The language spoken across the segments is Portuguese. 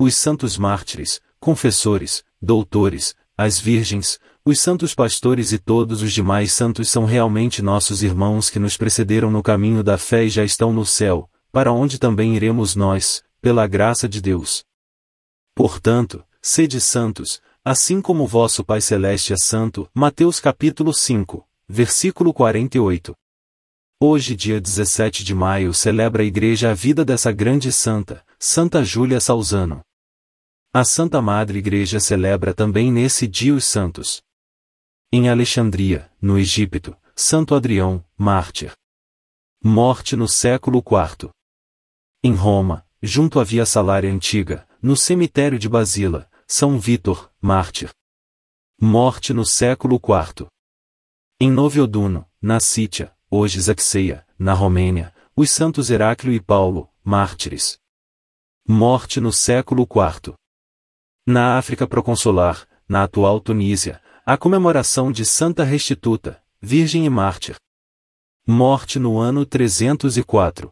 os santos mártires, confessores, doutores, as virgens, os santos pastores e todos os demais santos são realmente nossos irmãos que nos precederam no caminho da fé e já estão no céu, para onde também iremos nós, pela graça de Deus. Portanto, sede santos, assim como vosso Pai Celeste é santo. Mateus capítulo 5, versículo 48. Hoje, dia 17 de maio, celebra a igreja a vida dessa grande santa, Santa Júlia Salzano. A Santa Madre Igreja celebra também nesse dia os santos. Em Alexandria, no Egito, Santo Adrião, mártir. Morte no século IV. Em Roma, junto à Via Salária Antiga, no cemitério de Basila, São Vítor, mártir. Morte no século IV. Em Novioduno, na Sítia, hoje Zaxeia, na Romênia, os santos Heráclio e Paulo, mártires. Morte no século IV. Na África Proconsular, na atual Tunísia, a comemoração de Santa Restituta, Virgem e Mártir. Morte no ano 304.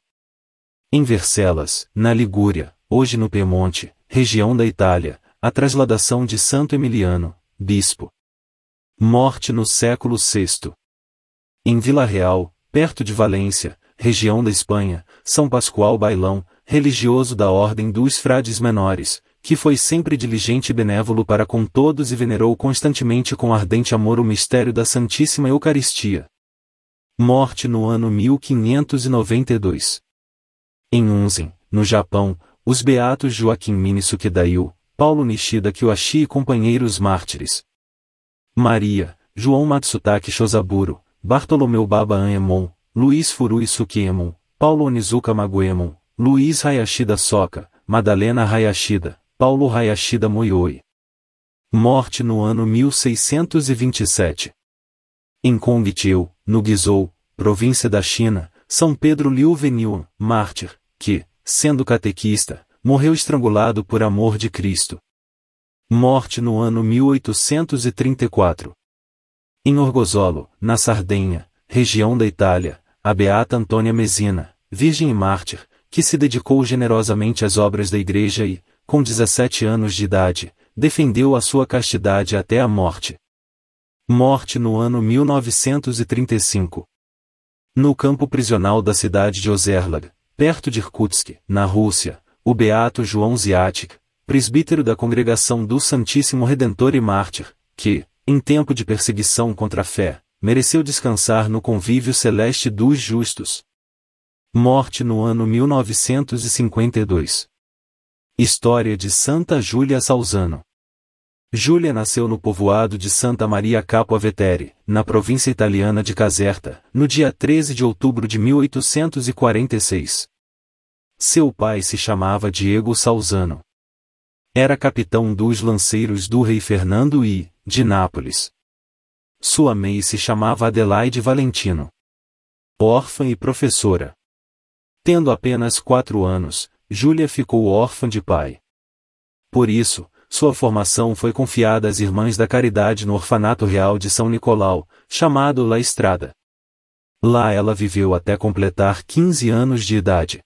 Em Vercelas, na Ligúria, hoje no Piemonte, região da Itália, a trasladação de Santo Emiliano, bispo. Morte no século VI. Em Vila Real, perto de Valência, região da Espanha, São Pascoal Bailão, religioso da Ordem dos Frades Menores, que foi sempre diligente e benévolo para com todos e venerou constantemente com ardente amor o mistério da Santíssima Eucaristia. Morte no ano 1592. Em Unzen, no Japão, os beatos Joaquim Minisukidaiu, Paulo Nishida Kiyoshi e companheiros mártires. Maria, João Matsutake Shosaburo, Bartolomeu Baba Anemon, Luiz Furui Sukiemon, Paulo Onizuka Maguemon, Luiz Hayashida Soka, Madalena Hayashida, Paulo Hayashida Moyoi. Morte no ano 1627. Em Kongtiao, no Guizhou, província da China, São Pedro Liu Veniu, mártir, que, sendo catequista, morreu estrangulado por amor de Cristo. Morte no ano 1834. Em Orgozolo, na Sardenha, região da Itália, a beata Antônia Mesina, virgem e mártir, que se dedicou generosamente às obras da igreja e, com 17 anos de idade, defendeu a sua castidade até a morte. Morte no ano 1935. No campo prisional da cidade de Ozerlag, perto de Irkutsk, na Rússia, o beato João Ziatik, presbítero da Congregação do Santíssimo Redentor e Mártir, que, em tempo de perseguição contra a fé, mereceu descansar no convívio celeste dos justos. Morte no ano 1952. História de Santa Júlia Salzano Júlia nasceu no povoado de Santa Maria Capua Vetere, na província italiana de Caserta, no dia 13 de outubro de 1846. Seu pai se chamava Diego Salzano. Era capitão dos lanceiros do rei Fernando I, de Nápoles. Sua mãe se chamava Adelaide Valentino. Órfã e professora. Tendo apenas quatro anos, Júlia ficou órfã de pai. Por isso, sua formação foi confiada às Irmãs da Caridade no Orfanato Real de São Nicolau, chamado La Estrada. Lá ela viveu até completar 15 anos de idade.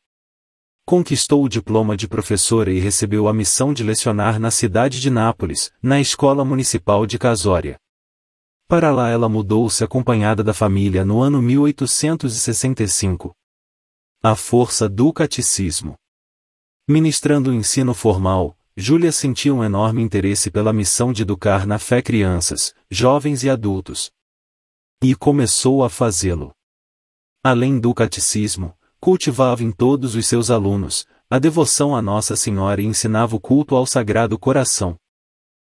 Conquistou o diploma de professora e recebeu a missão de lecionar na cidade de Nápoles, na Escola Municipal de Casória. Para lá ela mudou-se acompanhada da família no ano 1865. A força do catecismo. Ministrando o ensino formal, Júlia sentia um enorme interesse pela missão de educar na fé crianças, jovens e adultos. E começou a fazê-lo. Além do catecismo, cultivava em todos os seus alunos a devoção a Nossa Senhora e ensinava o culto ao Sagrado Coração.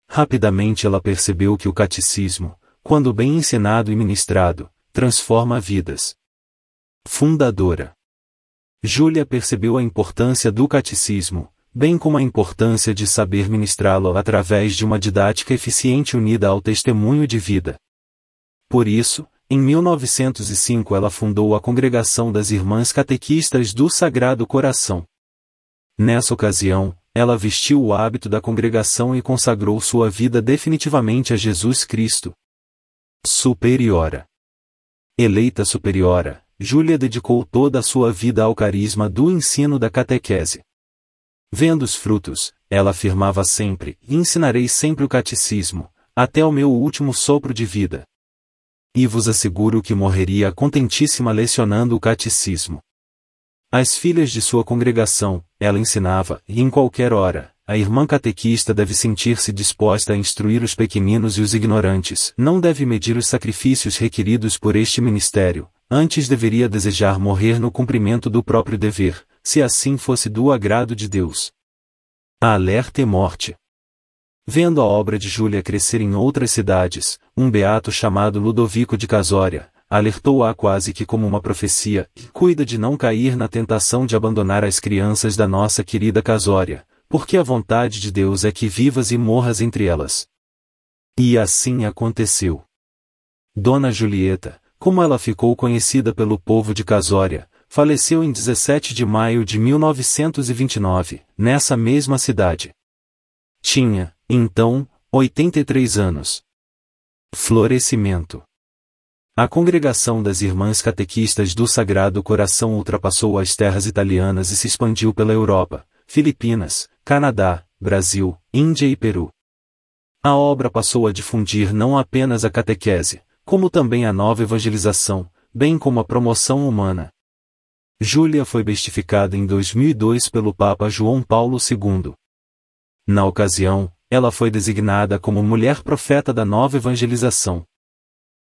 Rapidamente ela percebeu que o catecismo, quando bem ensinado e ministrado, transforma vidas. Fundadora Júlia percebeu a importância do catecismo, bem como a importância de saber ministrá-lo através de uma didática eficiente unida ao testemunho de vida. Por isso, em 1905 ela fundou a Congregação das Irmãs Catequistas do Sagrado Coração. Nessa ocasião, ela vestiu o hábito da congregação e consagrou sua vida definitivamente a Jesus Cristo. Superiora. Eleita superiora, Júlia dedicou toda a sua vida ao carisma do ensino da catequese. Vendo os frutos, ela afirmava sempre: Ensinarei sempre o catecismo, até o meu último sopro de vida. E vos asseguro que morreria contentíssima lecionando o catecismo. As filhas de sua congregação, ela ensinava, e em qualquer hora, a irmã catequista deve sentir-se disposta a instruir os pequeninos e os ignorantes, não deve medir os sacrifícios requeridos por este ministério, antes deveria desejar morrer no cumprimento do próprio dever, se assim fosse do agrado de Deus. A alerta e morte. Vendo a obra de Júlia crescer em outras cidades, um beato chamado Ludovico de Casória, alertou-a quase que como uma profecia, cuida de não cair na tentação de abandonar as crianças da nossa querida Casória, porque a vontade de Deus é que vivas e morras entre elas. E assim aconteceu. Dona Julieta, como ela ficou conhecida pelo povo de Casória, faleceu em 17 de maio de 1929, nessa mesma cidade. Tinha, então, 83 anos. Florescimento. A congregação das Irmãs Catequistas do Sagrado Coração ultrapassou as terras italianas e se expandiu pela Europa, Filipinas, Canadá, Brasil, Índia e Peru. A obra passou a difundir não apenas a catequese, como também a nova evangelização, bem como a promoção humana. Júlia foi bestificada em 2002 pelo Papa João Paulo II. Na ocasião, ela foi designada como mulher profeta da nova evangelização.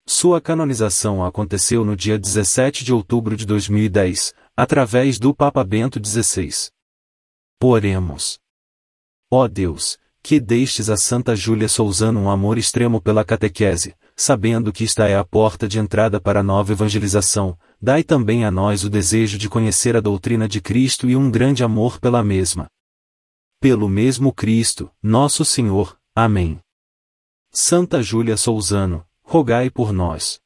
Sua canonização aconteceu no dia 17 de outubro de 2010, através do Papa Bento XVI. Oremos. Ó Deus, que deixes a Santa Júlia Souzano um amor extremo pela catequese, sabendo que esta é a porta de entrada para a nova evangelização, dai também a nós o desejo de conhecer a doutrina de Cristo e um grande amor pela mesma. Pelo mesmo Cristo, nosso Senhor. Amém. Santa Júlia Souzano, rogai por nós.